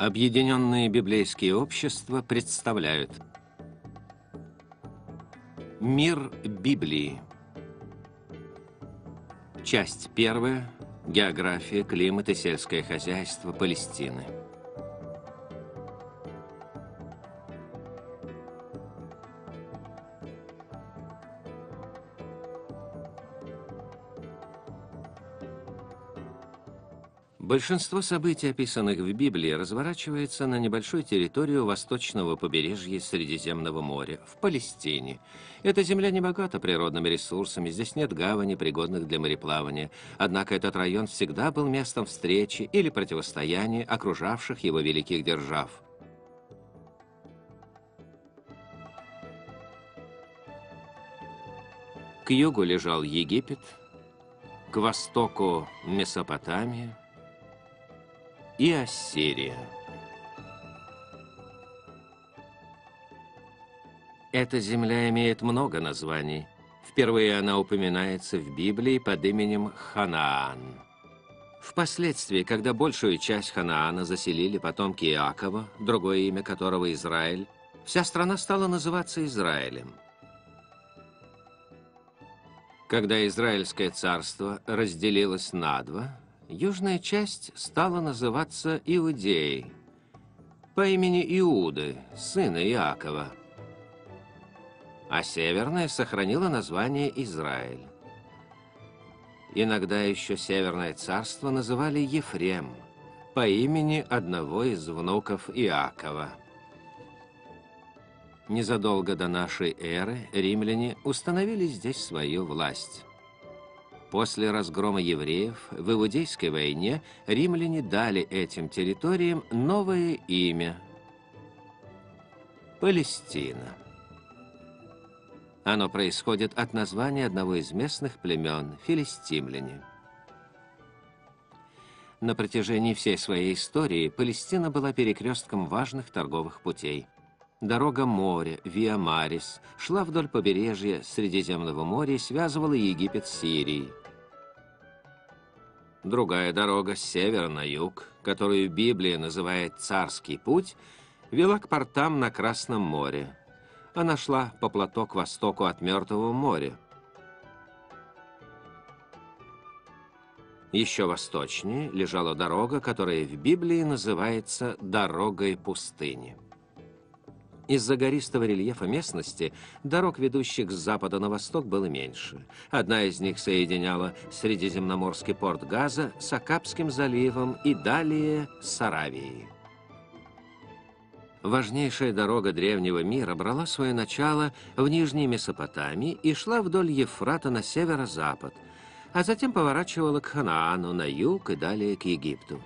Объединенные библейские общества представляют Мир Библии Часть первая. География, климат и сельское хозяйство Палестины. Большинство событий, описанных в Библии, разворачивается на небольшой территорию восточного побережья Средиземного моря, в Палестине. Эта земля не богата природными ресурсами, здесь нет гавани, пригодных для мореплавания. Однако этот район всегда был местом встречи или противостояния окружавших его великих держав. К югу лежал Египет, к востоку – Месопотамия, и Ассирия. Эта земля имеет много названий. Впервые она упоминается в Библии под именем Ханаан. Впоследствии, когда большую часть Ханаана заселили потомки Иакова, другое имя которого Израиль, вся страна стала называться Израилем. Когда Израильское царство разделилось на два, южная часть стала называться Иудеей по имени Иуды, сына Иакова, а северная сохранила название Израиль. Иногда еще Северное царство называли Ефрем по имени одного из внуков Иакова. Незадолго до нашей эры римляне установили здесь свою власть. После разгрома евреев в Иудейской войне римляне дали этим территориям новое имя – Палестина. Оно происходит от названия одного из местных племен – филистимляне. На протяжении всей своей истории Палестина была перекрестком важных торговых путей – Дорога моря, Виа Марис, шла вдоль побережья Средиземного моря и связывала Египет с Сирией. Другая дорога с севера на юг, которую Библия называет «Царский путь», вела к портам на Красном море. Она шла по плато к востоку от Мертвого моря. Еще восточнее лежала дорога, которая в Библии называется «Дорогой пустыни». Из-за гористого рельефа местности дорог, ведущих с запада на восток, было меньше. Одна из них соединяла Средиземноморский порт Газа с Акапским заливом и далее с Аравией. Важнейшая дорога древнего мира брала свое начало в Нижней Месопотамии и шла вдоль Ефрата на северо-запад, а затем поворачивала к Ханаану на юг и далее к Египту.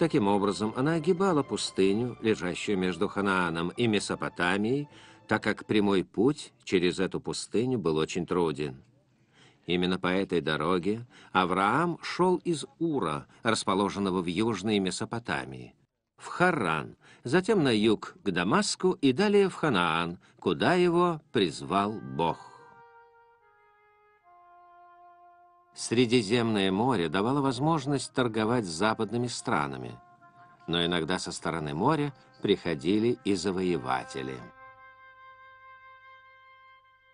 Таким образом, она огибала пустыню, лежащую между Ханааном и Месопотамией, так как прямой путь через эту пустыню был очень труден. Именно по этой дороге Авраам шел из Ура, расположенного в Южной Месопотамии, в Харан, затем на юг к Дамаску и далее в Ханаан, куда его призвал Бог. Средиземное море давало возможность торговать с западными странами, но иногда со стороны моря приходили и завоеватели.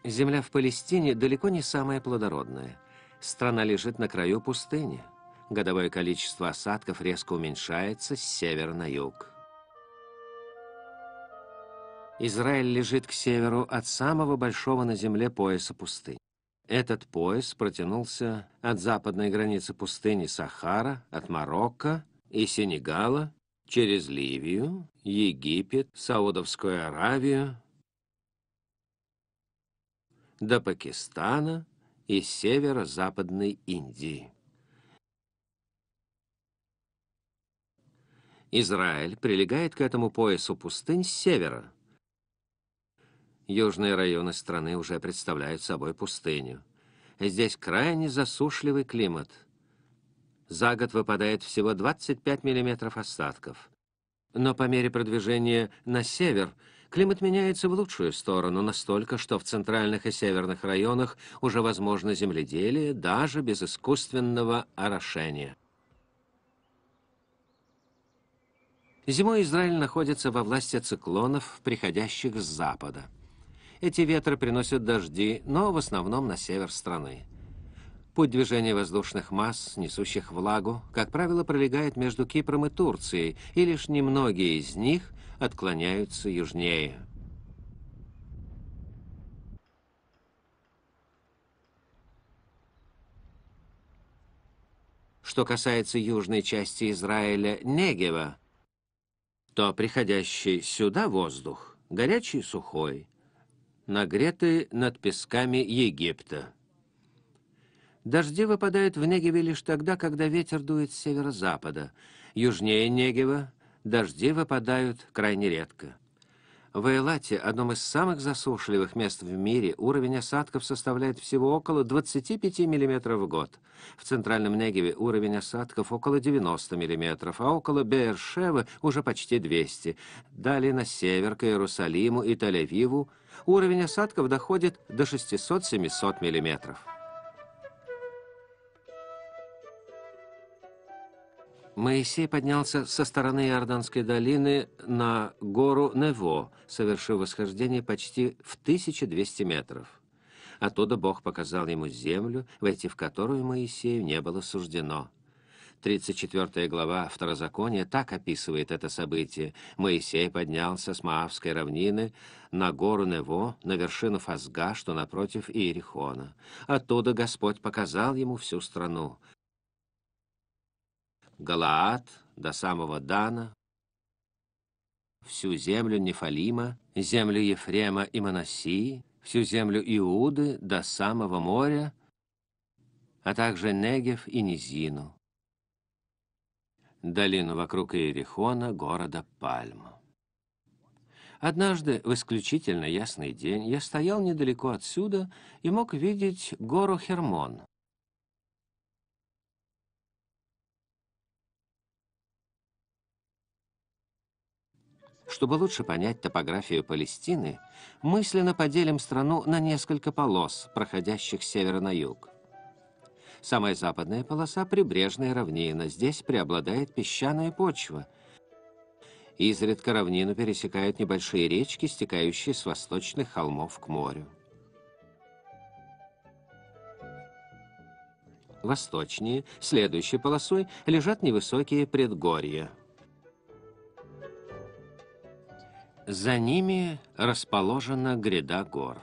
Земля в Палестине далеко не самая плодородная. Страна лежит на краю пустыни. Годовое количество осадков резко уменьшается с севера на юг. Израиль лежит к северу от самого большого на земле пояса пустынь. Этот пояс протянулся от западной границы пустыни Сахара, от Марокко и Сенегала, через Ливию, Египет, Саудовскую Аравию, до Пакистана и северо-западной Индии. Израиль прилегает к этому поясу пустынь с севера – Южные районы страны уже представляют собой пустыню. Здесь крайне засушливый климат. За год выпадает всего 25 миллиметров остатков. Но по мере продвижения на север климат меняется в лучшую сторону настолько, что в центральных и северных районах уже возможно земледелие даже без искусственного орошения. Зимой Израиль находится во власти циклонов, приходящих с запада. Эти ветры приносят дожди, но в основном на север страны. Путь движения воздушных масс, несущих влагу, как правило, пролегает между Кипром и Турцией, и лишь немногие из них отклоняются южнее. Что касается южной части Израиля, Негева, то приходящий сюда воздух горячий и сухой, нагреты над песками Египта. Дожди выпадают в Негеве лишь тогда, когда ветер дует с северо-запада. Южнее Негева дожди выпадают крайне редко. В Эйлате, одном из самых засушливых мест в мире, уровень осадков составляет всего около 25 мм в год. В Центральном Негеве уровень осадков около 90 мм, а около Беершева уже почти 200. Далее на север, к Иерусалиму и Тель-Авиву – уровень осадков доходит до 600-700 миллиметров. Моисей поднялся со стороны Иорданской долины на гору Нево, совершив восхождение почти в 1200 метров. Оттуда Бог показал ему землю, войти в которую Моисею не было суждено. 34 глава Второзакония так описывает это событие. Моисей поднялся с Маавской равнины на гору Нево, на вершину Фазга, что напротив Иерихона. Оттуда Господь показал ему всю страну. Галаат до самого Дана, всю землю Нефалима, землю Ефрема и Манасии, всю землю Иуды до самого моря, а также Негев и Низину долину вокруг Иерихона, города Пальма. Однажды, в исключительно ясный день, я стоял недалеко отсюда и мог видеть гору Хермон. Чтобы лучше понять топографию Палестины, мысленно поделим страну на несколько полос, проходящих с севера на юг. Самая западная полоса – прибрежная равнина. Здесь преобладает песчаная почва. Изредка равнину пересекают небольшие речки, стекающие с восточных холмов к морю. Восточнее, следующей полосой, лежат невысокие предгорья. За ними расположена гряда гор.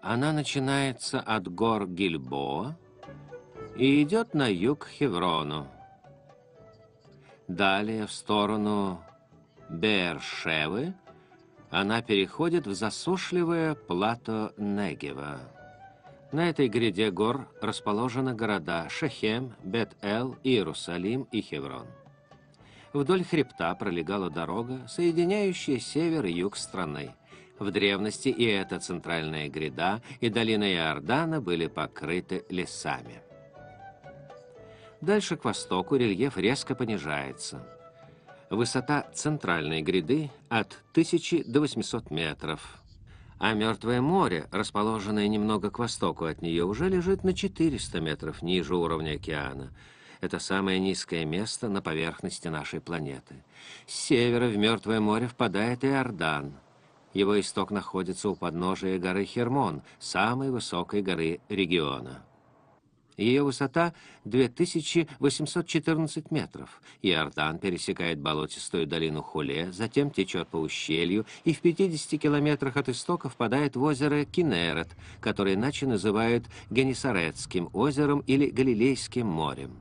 Она начинается от гор Гильбоа, и идет на юг к Хеврону. Далее в сторону Бершевы она переходит в засушливое плато Негева. На этой гряде гор расположены города Шехем, Бет-Эл, Иерусалим и Хеврон. Вдоль хребта пролегала дорога, соединяющая север и юг страны. В древности и эта центральная гряда, и долина Иордана были покрыты лесами. Дальше к востоку рельеф резко понижается. Высота центральной гряды от 1000 до 800 метров. А Мертвое море, расположенное немного к востоку от нее, уже лежит на 400 метров ниже уровня океана. Это самое низкое место на поверхности нашей планеты. С севера в Мертвое море впадает Иордан. Его исток находится у подножия горы Хермон, самой высокой горы региона. Ее высота 2814 метров. Иордан пересекает болотистую долину Хуле, затем течет по ущелью и в 50 километрах от истока впадает в озеро Кинерет, которое иначе называют Генесарецким озером или Галилейским морем.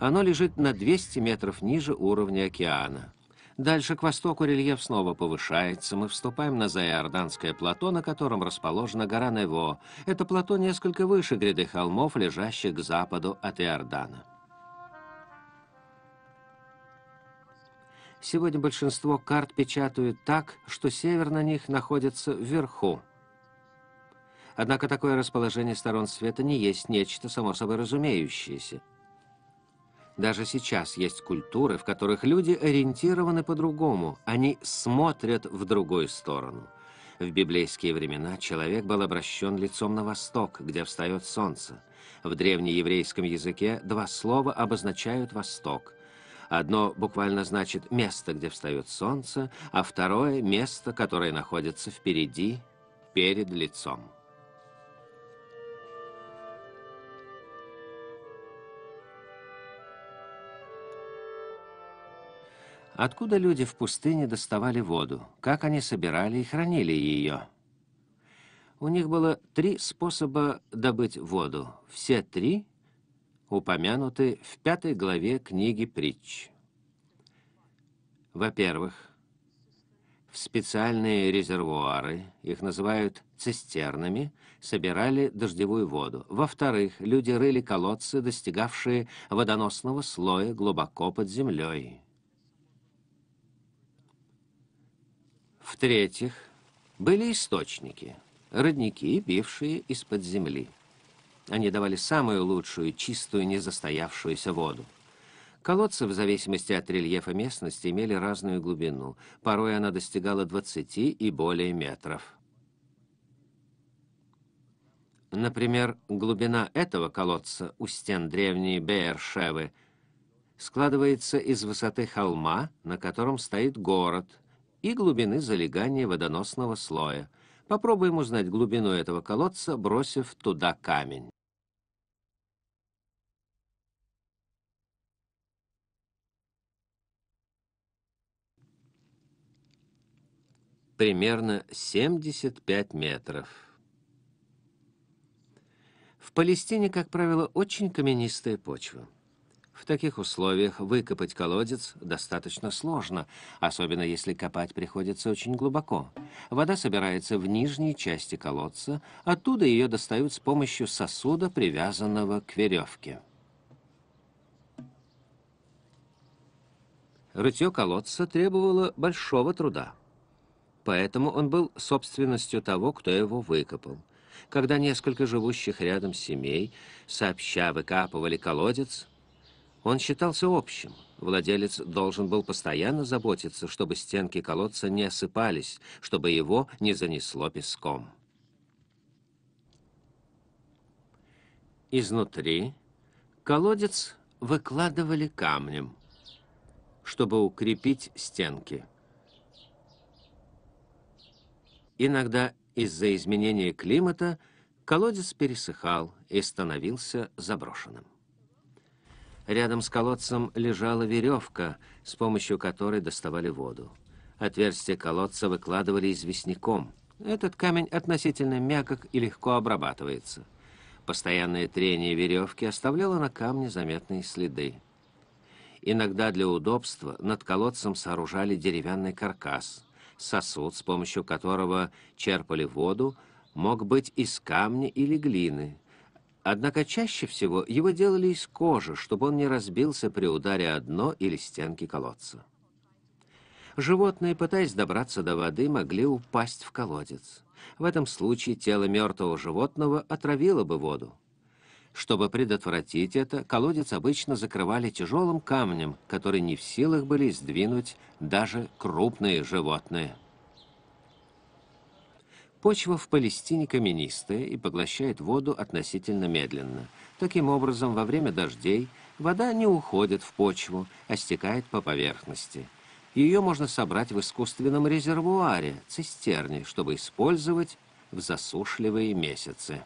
Оно лежит на 200 метров ниже уровня океана. Дальше к востоку рельеф снова повышается. Мы вступаем на Заиорданское плато, на котором расположена гора Нево. Это плато несколько выше гряды холмов, лежащих к западу от Иордана. Сегодня большинство карт печатают так, что север на них находится вверху. Однако такое расположение сторон света не есть нечто само собой разумеющееся. Даже сейчас есть культуры, в которых люди ориентированы по-другому, они смотрят в другую сторону. В библейские времена человек был обращен лицом на восток, где встает солнце. В древнееврейском языке два слова обозначают «восток». Одно буквально значит «место, где встает солнце», а второе — «место, которое находится впереди, перед лицом». Откуда люди в пустыне доставали воду? Как они собирали и хранили ее? У них было три способа добыть воду. Все три упомянуты в пятой главе книги «Притч». Во-первых, в специальные резервуары, их называют цистернами, собирали дождевую воду. Во-вторых, люди рыли колодцы, достигавшие водоносного слоя глубоко под землей. В-третьих, были источники, родники, бившие из-под земли. Они давали самую лучшую, чистую, не застоявшуюся воду. Колодцы, в зависимости от рельефа местности, имели разную глубину. Порой она достигала 20 и более метров. Например, глубина этого колодца у стен древней Беершевы складывается из высоты холма, на котором стоит город – и глубины залегания водоносного слоя. Попробуем узнать глубину этого колодца, бросив туда камень. примерно 75 метров. В Палестине, как правило, очень каменистая почва. В таких условиях выкопать колодец достаточно сложно, особенно если копать приходится очень глубоко. Вода собирается в нижней части колодца, оттуда ее достают с помощью сосуда, привязанного к веревке. Рытье колодца требовало большого труда, поэтому он был собственностью того, кто его выкопал когда несколько живущих рядом семей сообща выкапывали колодец, он считался общим. Владелец должен был постоянно заботиться, чтобы стенки колодца не осыпались, чтобы его не занесло песком. Изнутри колодец выкладывали камнем, чтобы укрепить стенки. Иногда из-за изменения климата колодец пересыхал и становился заброшенным. Рядом с колодцем лежала веревка, с помощью которой доставали воду. Отверстие колодца выкладывали известняком. Этот камень относительно мягок и легко обрабатывается. Постоянное трение веревки оставляло на камне заметные следы. Иногда для удобства над колодцем сооружали деревянный каркас. Сосуд, с помощью которого черпали воду, мог быть из камня или глины. Однако чаще всего его делали из кожи, чтобы он не разбился при ударе о дно или стенки колодца. Животные, пытаясь добраться до воды, могли упасть в колодец. В этом случае тело мертвого животного отравило бы воду. Чтобы предотвратить это, колодец обычно закрывали тяжелым камнем, который не в силах были сдвинуть даже крупные животные. Почва в Палестине каменистая и поглощает воду относительно медленно. Таким образом, во время дождей вода не уходит в почву, а стекает по поверхности. Ее можно собрать в искусственном резервуаре, цистерне, чтобы использовать в засушливые месяцы.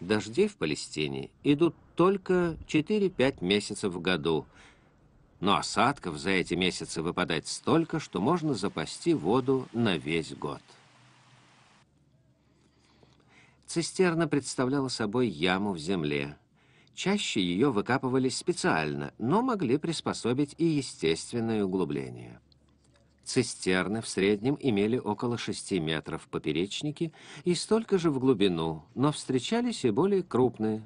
Дожди в Палестине идут только 4-5 месяцев в году, но осадков за эти месяцы выпадает столько, что можно запасти воду на весь год. Цистерна представляла собой яму в земле. Чаще ее выкапывали специально, но могли приспособить и естественное углубление. Цистерны в среднем имели около 6 метров в поперечнике и столько же в глубину, но встречались и более крупные,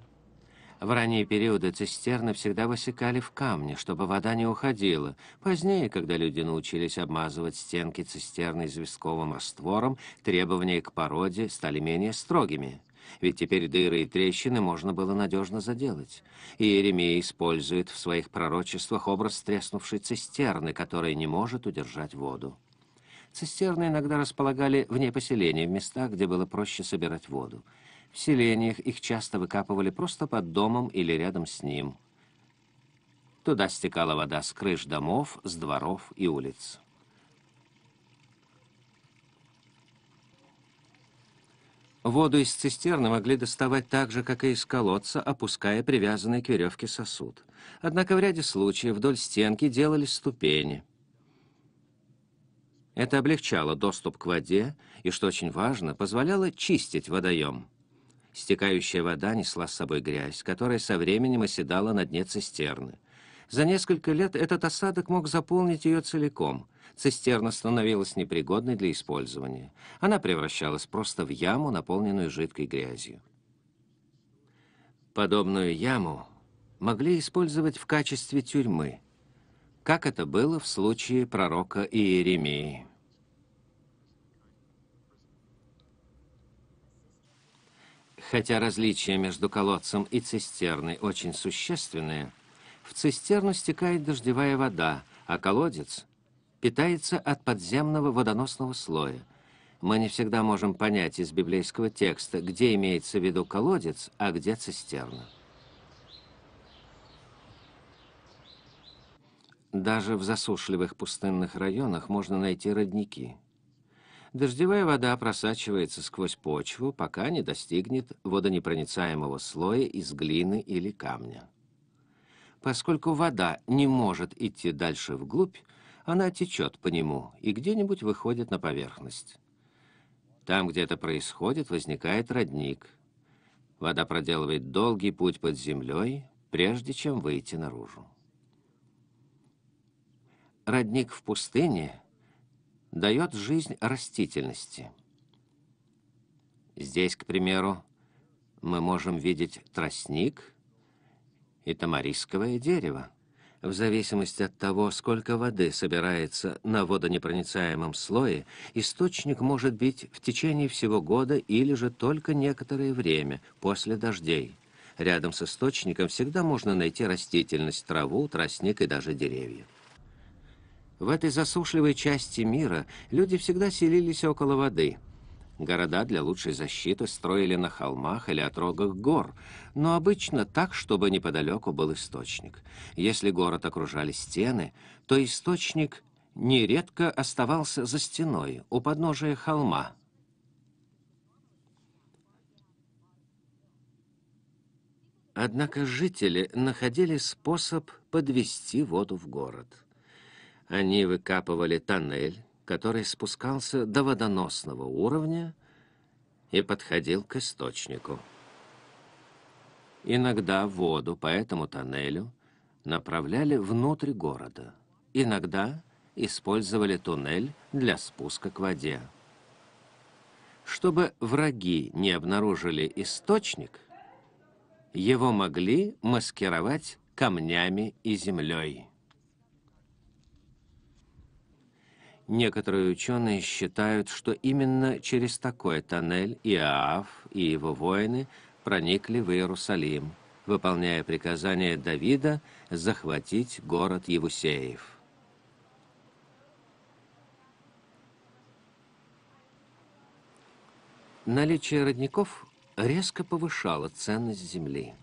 в ранние периоды цистерны всегда высекали в камне, чтобы вода не уходила. Позднее, когда люди научились обмазывать стенки цистерны известковым раствором, требования к породе стали менее строгими. Ведь теперь дыры и трещины можно было надежно заделать. И Иеремия использует в своих пророчествах образ треснувшей цистерны, которая не может удержать воду. Цистерны иногда располагали вне поселения, в местах, где было проще собирать воду. В селениях их часто выкапывали просто под домом или рядом с ним. Туда стекала вода с крыш домов, с дворов и улиц. Воду из цистерны могли доставать так же, как и из колодца, опуская привязанный к веревке сосуд. Однако в ряде случаев вдоль стенки делались ступени. Это облегчало доступ к воде и, что очень важно, позволяло чистить водоем. Стекающая вода несла с собой грязь, которая со временем оседала на дне цистерны. За несколько лет этот осадок мог заполнить ее целиком. Цистерна становилась непригодной для использования. Она превращалась просто в яму, наполненную жидкой грязью. Подобную яму могли использовать в качестве тюрьмы, как это было в случае пророка Иеремии. Хотя различия между колодцем и цистерной очень существенные, в цистерну стекает дождевая вода, а колодец питается от подземного водоносного слоя. Мы не всегда можем понять из библейского текста, где имеется в виду колодец, а где цистерна. Даже в засушливых пустынных районах можно найти родники – Дождевая вода просачивается сквозь почву, пока не достигнет водонепроницаемого слоя из глины или камня. Поскольку вода не может идти дальше вглубь, она течет по нему и где-нибудь выходит на поверхность. Там, где это происходит, возникает родник. Вода проделывает долгий путь под землей, прежде чем выйти наружу. Родник в пустыне дает жизнь растительности. Здесь, к примеру, мы можем видеть тростник и тамарисковое дерево. В зависимости от того, сколько воды собирается на водонепроницаемом слое, источник может быть в течение всего года или же только некоторое время после дождей. Рядом с источником всегда можно найти растительность, траву, тростник и даже деревья. В этой засушливой части мира люди всегда селились около воды. Города для лучшей защиты строили на холмах или отрогах гор, но обычно так, чтобы неподалеку был источник. Если город окружали стены, то источник нередко оставался за стеной, у подножия холма. Однако жители находили способ подвести воду в город. Они выкапывали тоннель, который спускался до водоносного уровня и подходил к источнику. Иногда воду по этому тоннелю направляли внутрь города, иногда использовали туннель для спуска к воде. Чтобы враги не обнаружили источник, его могли маскировать камнями и землей. Некоторые ученые считают, что именно через такой тоннель Иоав и его воины проникли в Иерусалим, выполняя приказание Давида захватить город Евусеев. Наличие родников резко повышало ценность земли.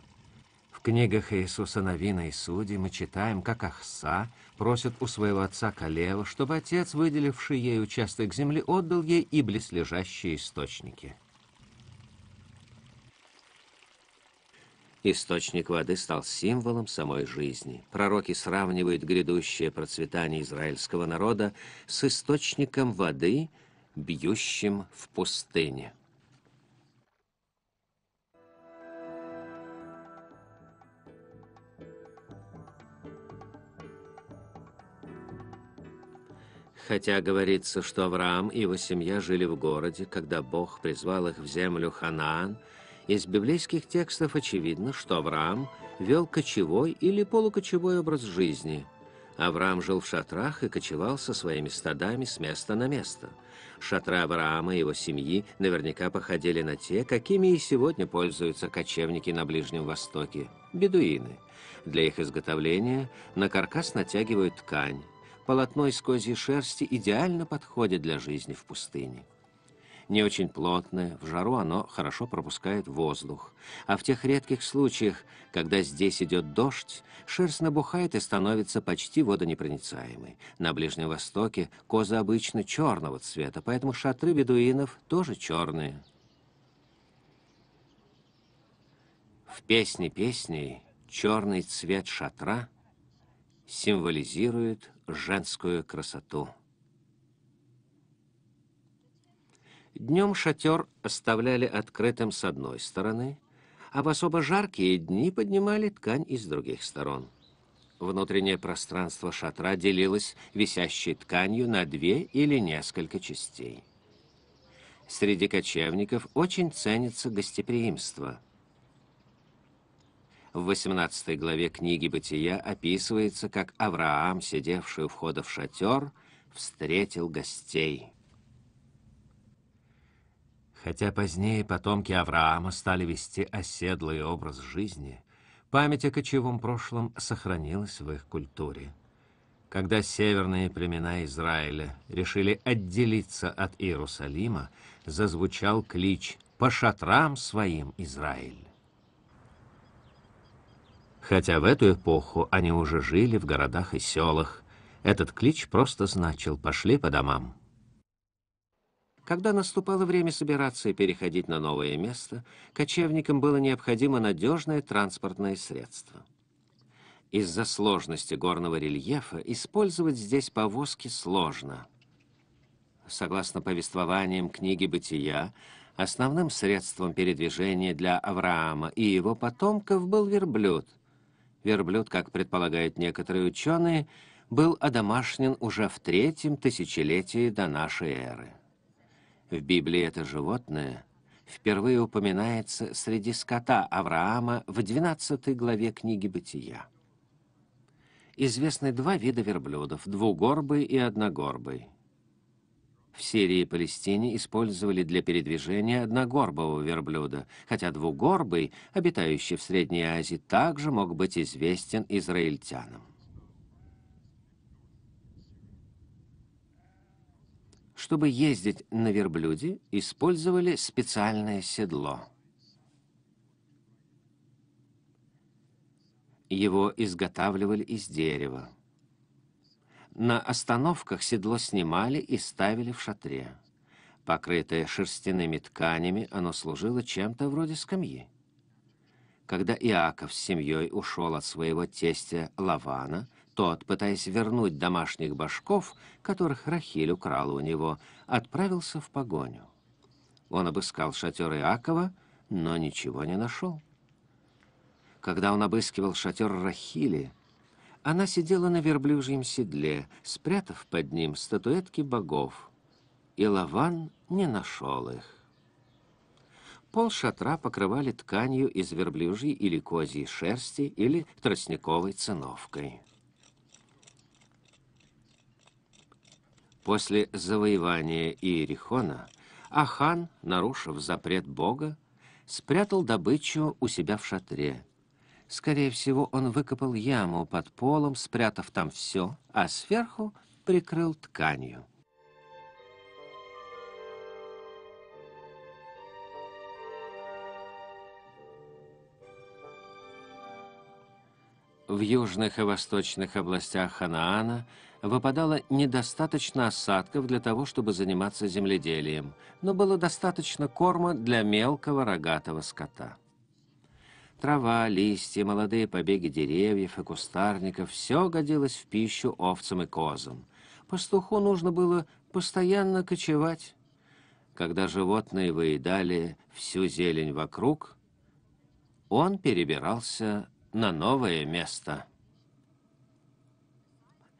В книгах Иисуса Новина и Судей мы читаем, как Ахса просит у своего отца Калева, чтобы отец, выделивший ей участок земли, отдал ей и близлежащие источники. Источник воды стал символом самой жизни. Пророки сравнивают грядущее процветание израильского народа с источником воды, бьющим в пустыне. Хотя говорится, что Авраам и его семья жили в городе, когда Бог призвал их в землю Ханаан, из библейских текстов очевидно, что Авраам вел кочевой или полукочевой образ жизни. Авраам жил в шатрах и кочевал со своими стадами с места на место. Шатры Авраама и его семьи наверняка походили на те, какими и сегодня пользуются кочевники на Ближнем Востоке – бедуины. Для их изготовления на каркас натягивают ткань, полотно из козьей шерсти идеально подходит для жизни в пустыне. Не очень плотное, в жару оно хорошо пропускает воздух. А в тех редких случаях, когда здесь идет дождь, шерсть набухает и становится почти водонепроницаемой. На Ближнем Востоке козы обычно черного цвета, поэтому шатры бедуинов тоже черные. В песне песней черный цвет шатра символизирует женскую красоту. Днем шатер оставляли открытым с одной стороны, а в особо жаркие дни поднимали ткань из других сторон. Внутреннее пространство шатра делилось висящей тканью на две или несколько частей. Среди кочевников очень ценится гостеприимство – в 18 главе книги «Бытия» описывается, как Авраам, сидевший у входа в шатер, встретил гостей. Хотя позднее потомки Авраама стали вести оседлый образ жизни, память о кочевом прошлом сохранилась в их культуре. Когда северные племена Израиля решили отделиться от Иерусалима, зазвучал клич «По шатрам своим, Израиль!». Хотя в эту эпоху они уже жили в городах и селах. Этот клич просто значил «пошли по домам». Когда наступало время собираться и переходить на новое место, кочевникам было необходимо надежное транспортное средство. Из-за сложности горного рельефа использовать здесь повозки сложно. Согласно повествованиям книги «Бытия», основным средством передвижения для Авраама и его потомков был верблюд – Верблюд, как предполагают некоторые ученые, был одомашнен уже в третьем тысячелетии до нашей эры. В Библии это животное впервые упоминается среди скота Авраама в 12 главе книги «Бытия». Известны два вида верблюдов – двугорбый и одногорбый – в Сирии и Палестине использовали для передвижения одногорбого верблюда, хотя двугорбый, обитающий в Средней Азии, также мог быть известен израильтянам. Чтобы ездить на верблюде, использовали специальное седло. Его изготавливали из дерева. На остановках седло снимали и ставили в шатре. Покрытое шерстяными тканями, оно служило чем-то вроде скамьи. Когда Иаков с семьей ушел от своего тестя Лавана, тот, пытаясь вернуть домашних башков, которых Рахиль украл у него, отправился в погоню. Он обыскал шатер Иакова, но ничего не нашел. Когда он обыскивал шатер Рахили, она сидела на верблюжьем седле, спрятав под ним статуэтки богов, и Лаван не нашел их. Пол шатра покрывали тканью из верблюжьей или козьей шерсти или тростниковой циновкой. После завоевания Иерихона Ахан, нарушив запрет бога, спрятал добычу у себя в шатре – Скорее всего, он выкопал яму под полом, спрятав там все, а сверху прикрыл тканью. в южных и восточных областях Ханаана выпадало недостаточно осадков для того, чтобы заниматься земледелием, но было достаточно корма для мелкого рогатого скота. Трава, листья, молодые побеги деревьев и кустарников – все годилось в пищу овцам и козам. Пастуху нужно было постоянно кочевать. Когда животные выедали всю зелень вокруг, он перебирался на новое место.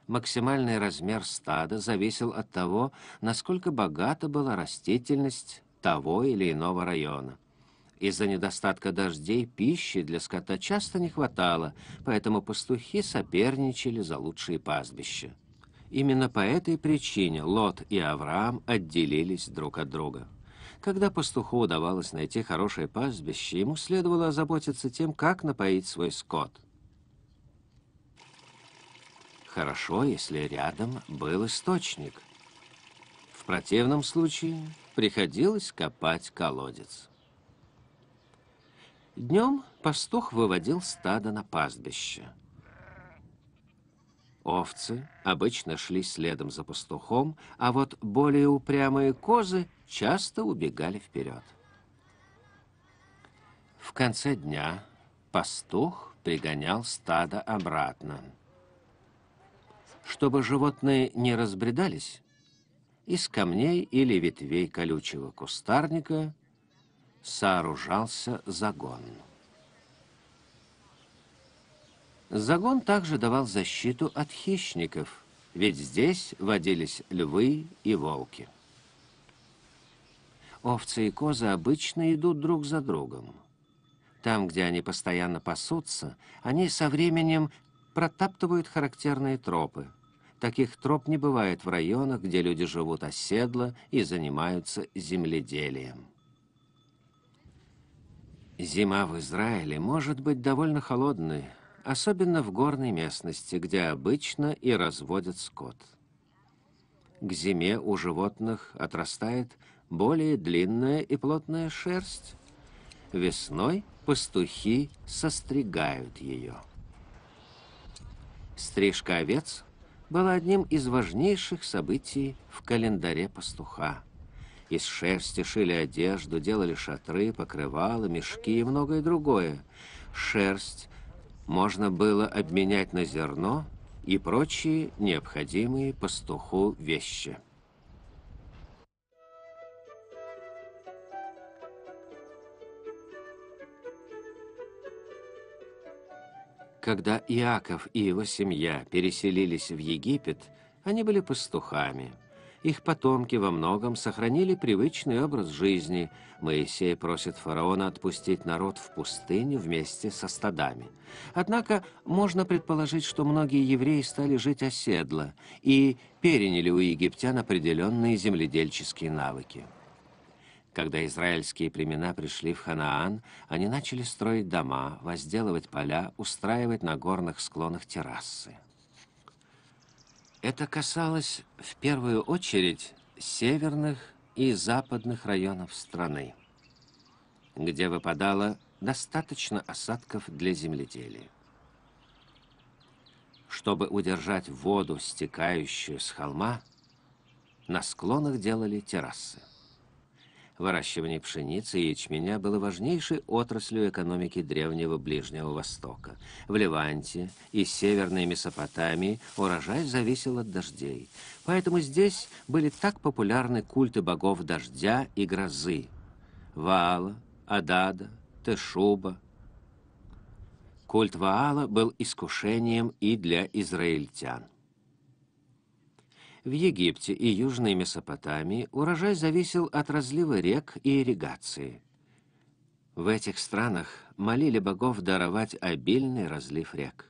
Максимальный размер стада зависел от того, насколько богата была растительность того или иного района. Из-за недостатка дождей пищи для скота часто не хватало, поэтому пастухи соперничали за лучшие пастбища. Именно по этой причине Лот и Авраам отделились друг от друга. Когда пастуху удавалось найти хорошее пастбище, ему следовало озаботиться тем, как напоить свой скот. Хорошо, если рядом был источник. В противном случае приходилось копать колодец. Днем пастух выводил стадо на пастбище. Овцы обычно шли следом за пастухом, а вот более упрямые козы часто убегали вперед. В конце дня пастух пригонял стадо обратно. Чтобы животные не разбредались, из камней или ветвей колючего кустарника сооружался загон. Загон также давал защиту от хищников, ведь здесь водились львы и волки. Овцы и козы обычно идут друг за другом. Там, где они постоянно пасутся, они со временем протаптывают характерные тропы. Таких троп не бывает в районах, где люди живут оседло и занимаются земледелием. Зима в Израиле может быть довольно холодной, особенно в горной местности, где обычно и разводят скот. К зиме у животных отрастает более длинная и плотная шерсть. Весной пастухи состригают ее. Стрижка овец была одним из важнейших событий в календаре пастуха. Из шерсти шили одежду, делали шатры, покрывала, мешки и многое другое. Шерсть можно было обменять на зерно и прочие необходимые пастуху вещи. Когда Иаков и его семья переселились в Египет, они были пастухами – их потомки во многом сохранили привычный образ жизни. Моисей просит фараона отпустить народ в пустыню вместе со стадами. Однако можно предположить, что многие евреи стали жить оседло и переняли у египтян определенные земледельческие навыки. Когда израильские племена пришли в Ханаан, они начали строить дома, возделывать поля, устраивать на горных склонах террасы. Это касалось в первую очередь северных и западных районов страны, где выпадало достаточно осадков для земледелия. Чтобы удержать воду, стекающую с холма, на склонах делали террасы. Выращивание пшеницы и ячменя было важнейшей отраслью экономики Древнего Ближнего Востока. В Леванте и Северной Месопотамии урожай зависел от дождей. Поэтому здесь были так популярны культы богов дождя и грозы. Ваала, Адада, Тешуба. Культ Ваала был искушением и для израильтян. В Египте и Южной Месопотамии урожай зависел от разлива рек и ирригации. В этих странах молили богов даровать обильный разлив рек.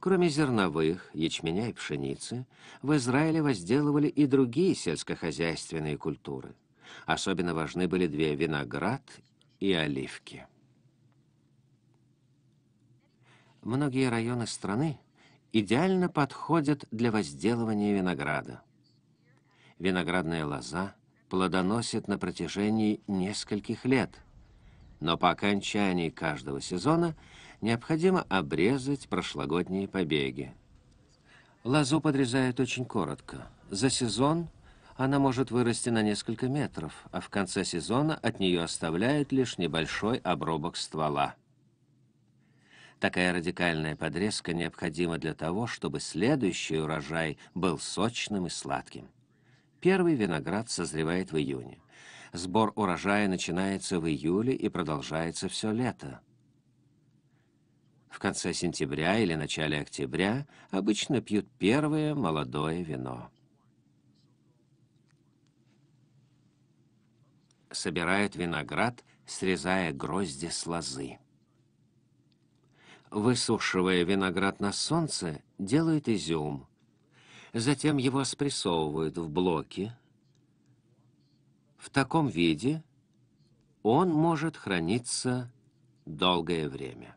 Кроме зерновых, ячменя и пшеницы, в Израиле возделывали и другие сельскохозяйственные культуры. Особенно важны были две – виноград и оливки. Многие районы страны – идеально подходят для возделывания винограда. Виноградная лоза плодоносит на протяжении нескольких лет, но по окончании каждого сезона необходимо обрезать прошлогодние побеги. Лозу подрезают очень коротко. За сезон она может вырасти на несколько метров, а в конце сезона от нее оставляют лишь небольшой обрубок ствола. Такая радикальная подрезка необходима для того, чтобы следующий урожай был сочным и сладким. Первый виноград созревает в июне. Сбор урожая начинается в июле и продолжается все лето. В конце сентября или начале октября обычно пьют первое молодое вино. Собирают виноград, срезая грозди с лозы. Высушивая виноград на солнце, делают изюм. Затем его спрессовывают в блоки. В таком виде он может храниться долгое время.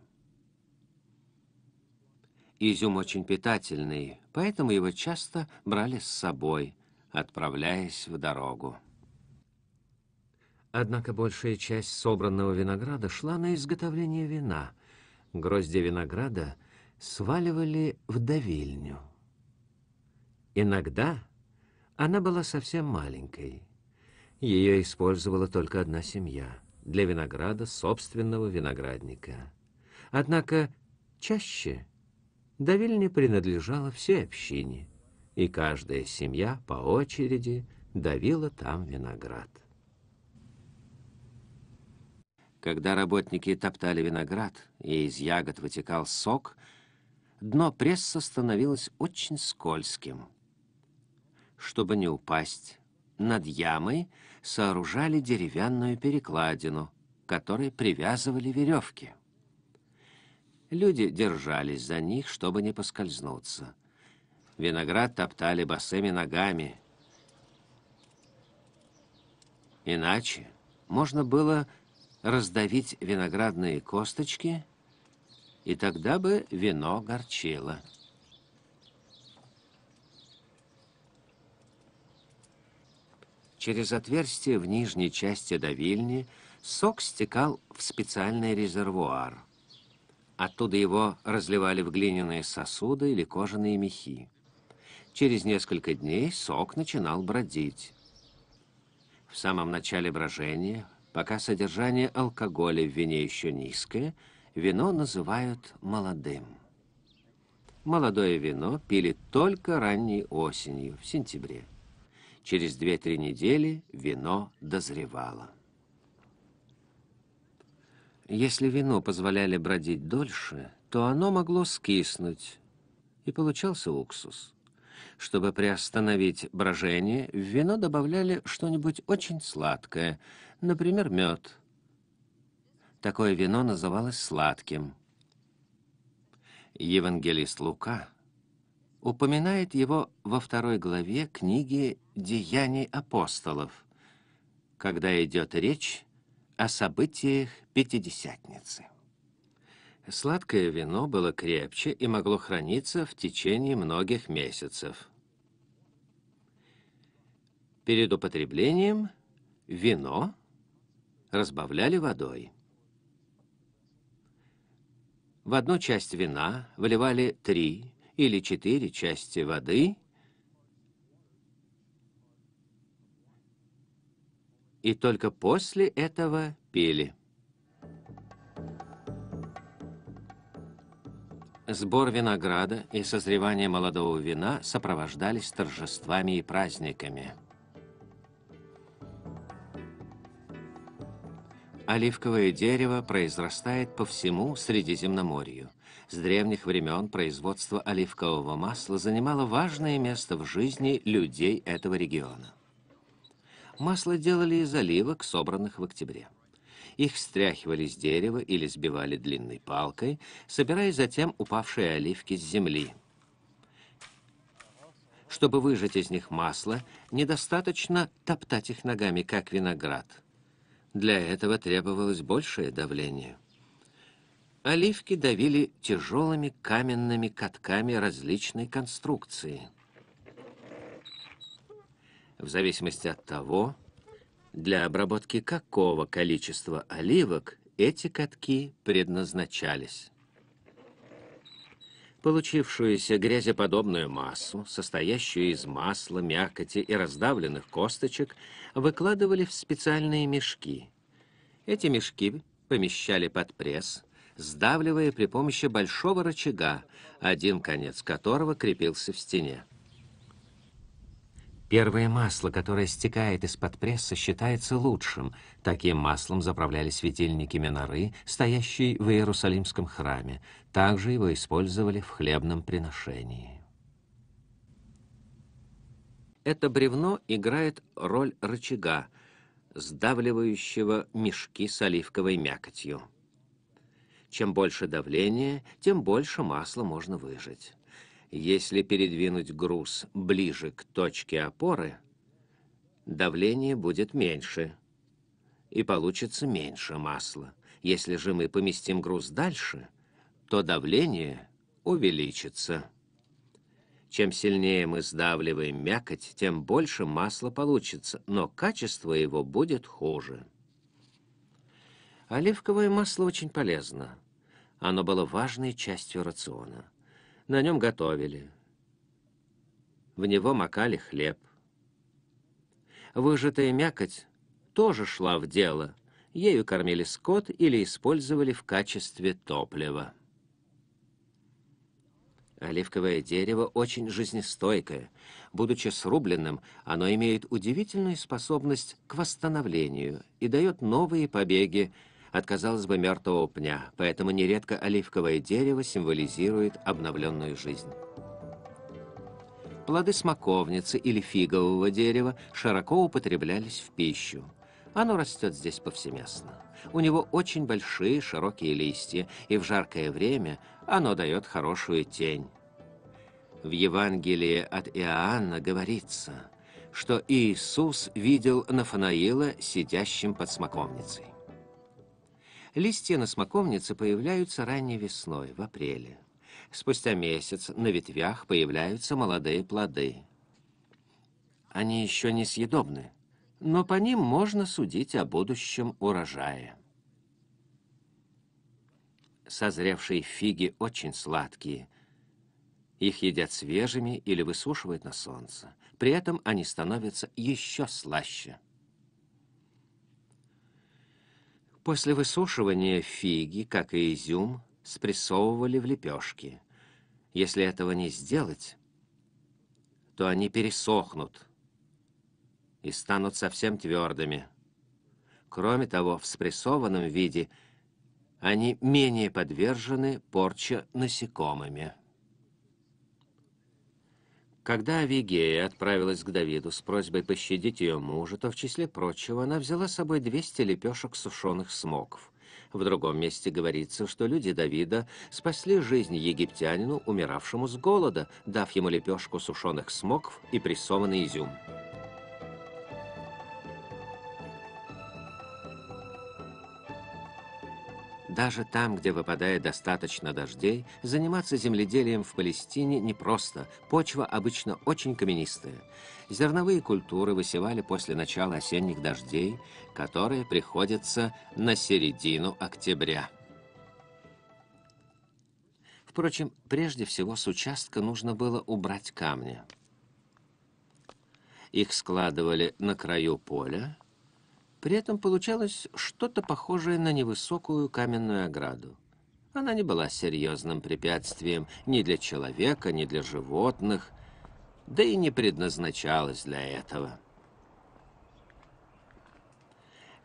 Изюм очень питательный, поэтому его часто брали с собой, отправляясь в дорогу. Однако большая часть собранного винограда шла на изготовление вина – грозди винограда сваливали в давильню. Иногда она была совсем маленькой. Ее использовала только одна семья для винограда собственного виноградника. Однако чаще давильня принадлежала всей общине, и каждая семья по очереди давила там виноград. Когда работники топтали виноград, и из ягод вытекал сок, дно пресса становилось очень скользким. Чтобы не упасть, над ямой сооружали деревянную перекладину, которой привязывали веревки. Люди держались за них, чтобы не поскользнуться. Виноград топтали босыми ногами. Иначе можно было раздавить виноградные косточки, и тогда бы вино горчило. Через отверстие в нижней части давильни сок стекал в специальный резервуар. Оттуда его разливали в глиняные сосуды или кожаные мехи. Через несколько дней сок начинал бродить. В самом начале брожения Пока содержание алкоголя в вине еще низкое, вино называют молодым. Молодое вино пили только ранней осенью, в сентябре. Через 2-3 недели вино дозревало. Если вино позволяли бродить дольше, то оно могло скиснуть, и получался уксус. Чтобы приостановить брожение, в вино добавляли что-нибудь очень сладкое — например, мед. Такое вино называлось сладким. Евангелист Лука упоминает его во второй главе книги «Деяний апостолов», когда идет речь о событиях Пятидесятницы. Сладкое вино было крепче и могло храниться в течение многих месяцев. Перед употреблением вино – разбавляли водой. В одну часть вина выливали три или четыре части воды и только после этого пили. Сбор винограда и созревание молодого вина сопровождались торжествами и праздниками. оливковое дерево произрастает по всему Средиземноморью. С древних времен производство оливкового масла занимало важное место в жизни людей этого региона. Масло делали из оливок, собранных в октябре. Их стряхивали с дерева или сбивали длинной палкой, собирая затем упавшие оливки с земли. Чтобы выжать из них масло, недостаточно топтать их ногами, как виноград – для этого требовалось большее давление. Оливки давили тяжелыми каменными катками различной конструкции. В зависимости от того, для обработки какого количества оливок эти катки предназначались получившуюся грязеподобную массу, состоящую из масла, мякоти и раздавленных косточек, выкладывали в специальные мешки. Эти мешки помещали под пресс, сдавливая при помощи большого рычага, один конец которого крепился в стене. Первое масло, которое стекает из-под пресса, считается лучшим. Таким маслом заправляли светильники Минары, стоящие в Иерусалимском храме. Также его использовали в хлебном приношении. Это бревно играет роль рычага, сдавливающего мешки с оливковой мякотью. Чем больше давления, тем больше масла можно выжать. Если передвинуть груз ближе к точке опоры, давление будет меньше и получится меньше масла. Если же мы поместим груз дальше, то давление увеличится. Чем сильнее мы сдавливаем мякоть, тем больше масла получится, но качество его будет хуже. Оливковое масло очень полезно. Оно было важной частью рациона. На нем готовили. В него макали хлеб. Выжатая мякоть тоже шла в дело. Ею кормили скот или использовали в качестве топлива. Оливковое дерево очень жизнестойкое. Будучи срубленным, оно имеет удивительную способность к восстановлению и дает новые побеги, от, казалось бы, мертвого пня, поэтому нередко оливковое дерево символизирует обновленную жизнь. Плоды смоковницы или фигового дерева широко употреблялись в пищу. Оно растет здесь повсеместно. У него очень большие широкие листья, и в жаркое время оно дает хорошую тень. В Евангелии от Иоанна говорится, что Иисус видел Нафанаила сидящим под смоковницей. Листья на смоковнице появляются ранней весной, в апреле. Спустя месяц на ветвях появляются молодые плоды. Они еще не съедобны, но по ним можно судить о будущем урожае. Созревшие фиги очень сладкие. Их едят свежими или высушивают на солнце. При этом они становятся еще слаще. После высушивания фиги, как и изюм, спрессовывали в лепешки. Если этого не сделать, то они пересохнут и станут совсем твердыми. Кроме того, в спрессованном виде они менее подвержены порче насекомыми. Когда Авигея отправилась к Давиду с просьбой пощадить ее мужа, то, в числе прочего, она взяла с собой 200 лепешек сушеных смоков. В другом месте говорится, что люди Давида спасли жизнь египтянину, умиравшему с голода, дав ему лепешку сушеных смоков и прессованный изюм. Даже там, где выпадает достаточно дождей, заниматься земледелием в Палестине непросто. Почва обычно очень каменистая. Зерновые культуры высевали после начала осенних дождей, которые приходятся на середину октября. Впрочем, прежде всего с участка нужно было убрать камни. Их складывали на краю поля, при этом получалось что-то похожее на невысокую каменную ограду. Она не была серьезным препятствием ни для человека, ни для животных, да и не предназначалась для этого.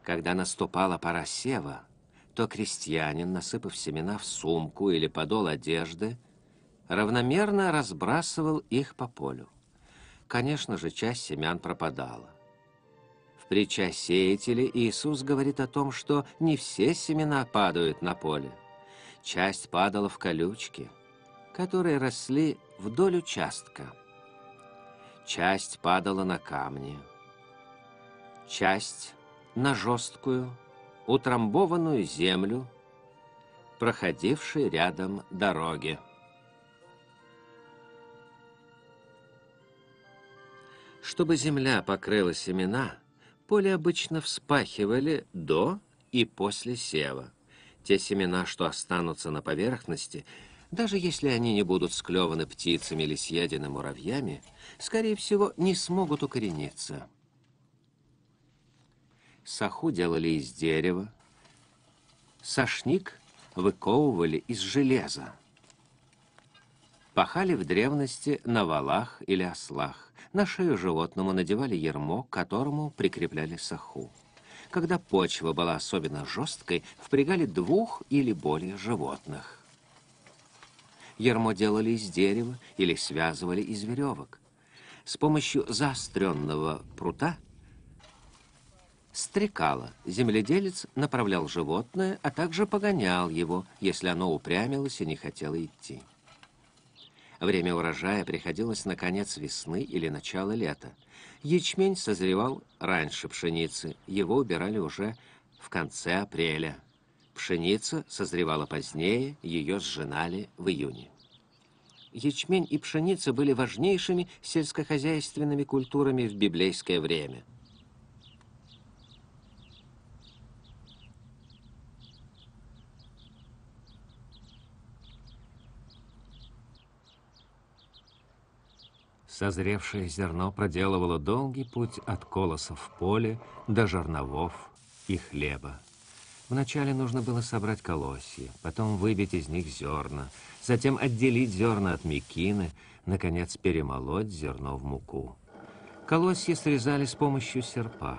Когда наступала пора сева, то крестьянин, насыпав семена в сумку или подол одежды, равномерно разбрасывал их по полю. Конечно же, часть семян пропадала. Прича сеятели, Иисус говорит о том, что не все семена падают на поле. Часть падала в колючки, которые росли вдоль участка. Часть падала на камни. Часть на жесткую, утрамбованную землю, проходившей рядом дороги. Чтобы земля покрыла семена, Поле обычно вспахивали до и после сева. Те семена, что останутся на поверхности, даже если они не будут склеваны птицами или съедены муравьями, скорее всего, не смогут укорениться. Саху делали из дерева, сошник выковывали из железа. Пахали в древности на валах или ослах. На шею животному надевали ермо, к которому прикрепляли саху. Когда почва была особенно жесткой, впрягали двух или более животных. Ермо делали из дерева или связывали из веревок. С помощью заостренного прута стрекало. Земледелец направлял животное, а также погонял его, если оно упрямилось и не хотело идти. Время урожая приходилось на конец весны или начало лета. Ячмень созревал раньше пшеницы, его убирали уже в конце апреля. Пшеница созревала позднее, ее сжинали в июне. Ячмень и пшеница были важнейшими сельскохозяйственными культурами в библейское время – Созревшее зерно проделывало долгий путь от колоса в поле до жерновов и хлеба. Вначале нужно было собрать колосья, потом выбить из них зерна, затем отделить зерна от мекины, наконец перемолоть зерно в муку. Колосья срезали с помощью серпа.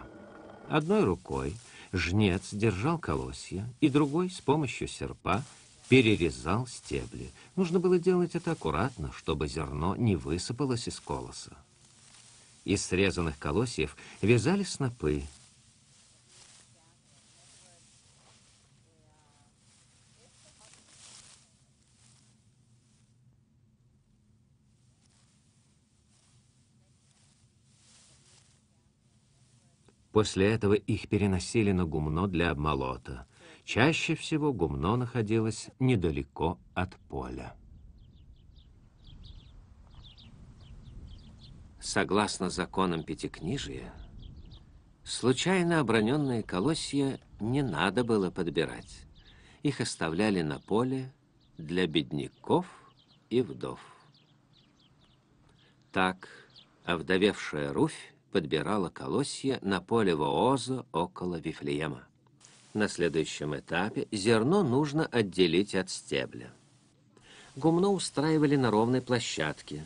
Одной рукой жнец держал колосья, и другой с помощью серпа перерезал стебли. Нужно было делать это аккуратно, чтобы зерно не высыпалось из колоса. Из срезанных колосьев вязали снопы. После этого их переносили на гумно для обмолота — Чаще всего гумно находилось недалеко от поля. Согласно законам Пятикнижия, случайно оброненные колосья не надо было подбирать. Их оставляли на поле для бедняков и вдов. Так овдовевшая Руфь подбирала колосья на поле Вооза около Вифлеема. На следующем этапе зерно нужно отделить от стебля. Гумно устраивали на ровной площадке.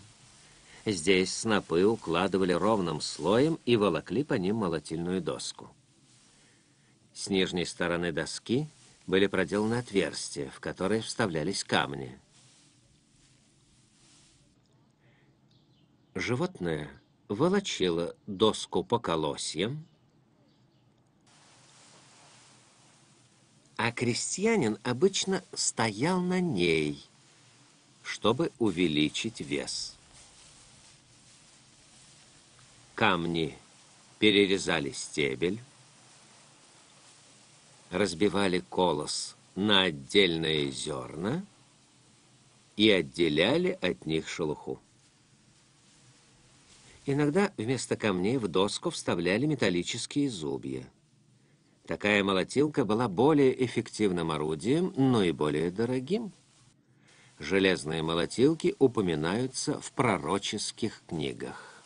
Здесь снопы укладывали ровным слоем и волокли по ним молотильную доску. С нижней стороны доски были проделаны отверстия, в которые вставлялись камни. Животное волочило доску по колосьям, а крестьянин обычно стоял на ней, чтобы увеличить вес. Камни перерезали стебель, разбивали колос на отдельные зерна и отделяли от них шелуху. Иногда вместо камней в доску вставляли металлические зубья. Такая молотилка была более эффективным орудием, но и более дорогим. Железные молотилки упоминаются в пророческих книгах.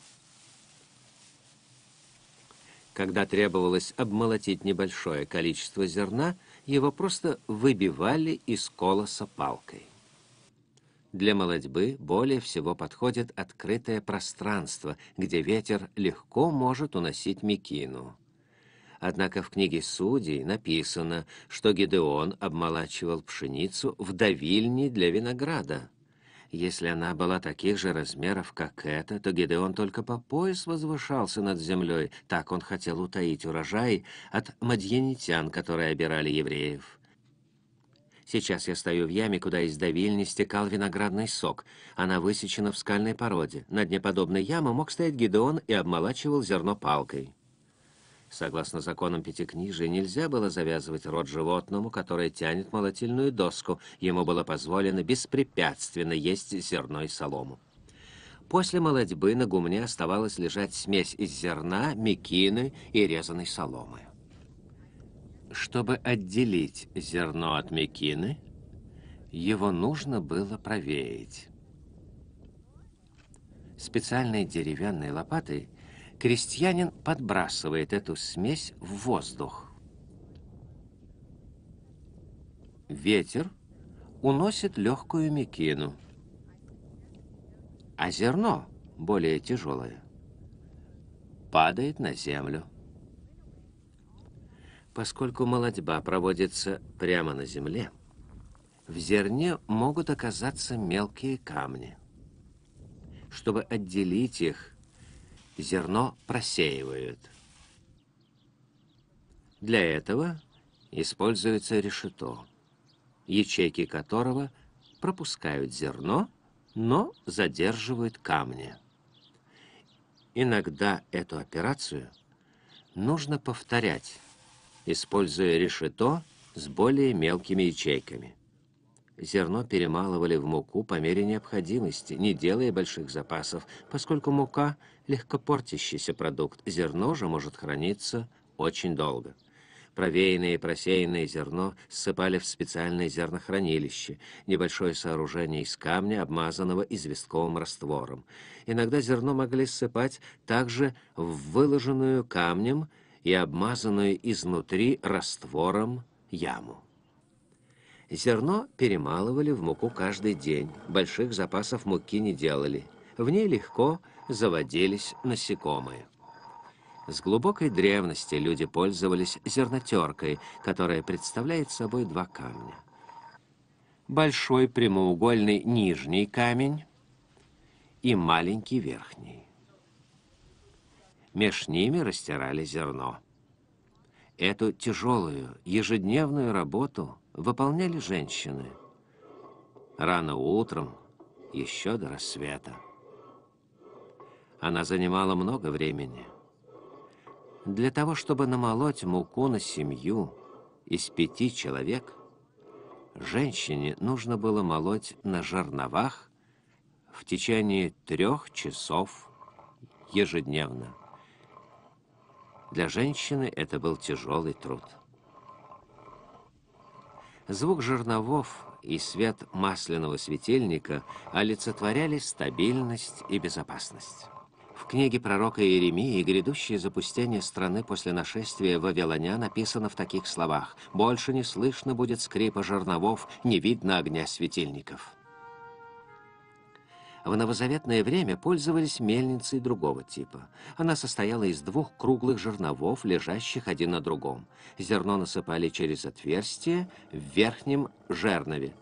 Когда требовалось обмолотить небольшое количество зерна, его просто выбивали из колоса палкой. Для молодьбы более всего подходит открытое пространство, где ветер легко может уносить мекину. Однако в книге Судей написано, что Гедеон обмолачивал пшеницу в давильне для винограда. Если она была таких же размеров, как эта, то Гедеон только по пояс возвышался над землей. Так он хотел утаить урожай от мадьянитян, которые обирали евреев. Сейчас я стою в яме, куда из давильни стекал виноградный сок. Она высечена в скальной породе. На дне подобной ямы мог стоять Гедеон и обмолачивал зерно палкой. Согласно законам Пятикнижия, нельзя было завязывать рот животному, которое тянет молотильную доску. Ему было позволено беспрепятственно есть зерно и солому. После молодьбы на гумне оставалась лежать смесь из зерна, мекины и резаной соломы. Чтобы отделить зерно от мекины, его нужно было провеять. Специальной деревянной лопатой крестьянин подбрасывает эту смесь в воздух. Ветер уносит легкую мекину, а зерно, более тяжелое, падает на землю. Поскольку молодьба проводится прямо на земле, в зерне могут оказаться мелкие камни. Чтобы отделить их зерно просеивают. Для этого используется решето, ячейки которого пропускают зерно, но задерживают камни. Иногда эту операцию нужно повторять, используя решето с более мелкими ячейками. Зерно перемалывали в муку по мере необходимости, не делая больших запасов, поскольку мука – легкопортящийся продукт, зерно же может храниться очень долго. Провеянное и просеянное зерно ссыпали в специальное зернохранилище, небольшое сооружение из камня, обмазанного известковым раствором. Иногда зерно могли ссыпать также в выложенную камнем и обмазанную изнутри раствором яму. Зерно перемалывали в муку каждый день, больших запасов муки не делали. В ней легко заводились насекомые. С глубокой древности люди пользовались зернотеркой, которая представляет собой два камня. Большой прямоугольный нижний камень и маленький верхний. Меж ними растирали зерно. Эту тяжелую, ежедневную работу – выполняли женщины. Рано утром, еще до рассвета. Она занимала много времени. Для того, чтобы намолоть муку на семью из пяти человек, женщине нужно было молоть на жерновах в течение трех часов ежедневно. Для женщины это был тяжелый труд. Звук жерновов и свет масляного светильника олицетворяли стабильность и безопасность. В книге пророка Иеремии грядущее запустение страны после нашествия Вавилоня написано в таких словах «Больше не слышно будет скрипа жерновов, не видно огня светильников». В новозаветное время пользовались мельницей другого типа. Она состояла из двух круглых жерновов, лежащих один на другом. Зерно насыпали через отверстие в верхнем жернове.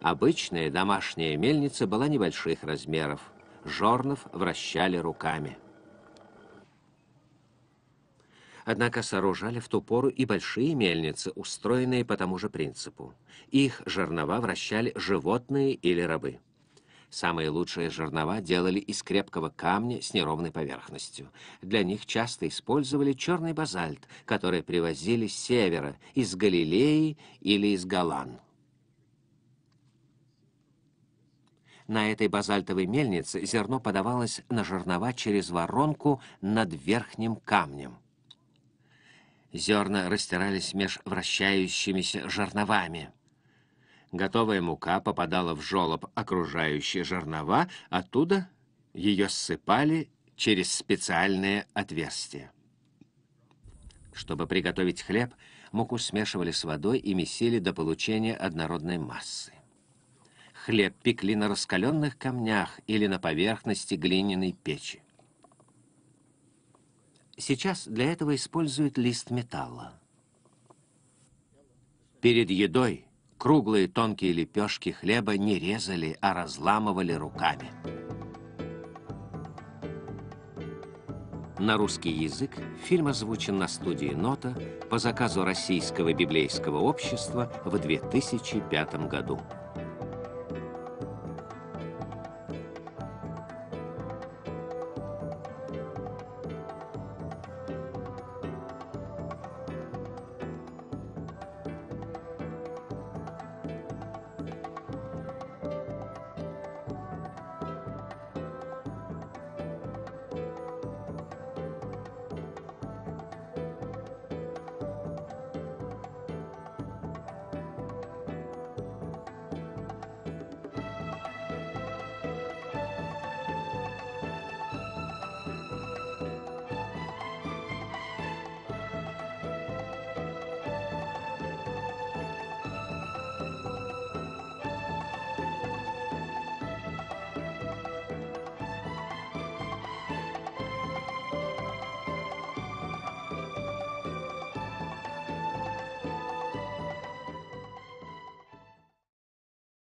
Обычная домашняя мельница была небольших размеров. Жернов вращали руками. Однако сооружали в ту пору и большие мельницы, устроенные по тому же принципу. Их жернова вращали животные или рабы. Самые лучшие жернова делали из крепкого камня с неровной поверхностью. Для них часто использовали черный базальт, который привозили с севера, из Галилеи или из Галан. На этой базальтовой мельнице зерно подавалось на жернова через воронку над верхним камнем. Зерна растирались меж вращающимися жерновами. Готовая мука попадала в желоб окружающие жернова, оттуда ее ссыпали через специальные отверстия. Чтобы приготовить хлеб, муку смешивали с водой и месили до получения однородной массы. Хлеб пекли на раскаленных камнях или на поверхности глиняной печи. Сейчас для этого используют лист металла. Перед едой Круглые тонкие лепешки хлеба не резали, а разламывали руками. На русский язык фильм озвучен на студии «Нота» по заказу Российского библейского общества в 2005 году.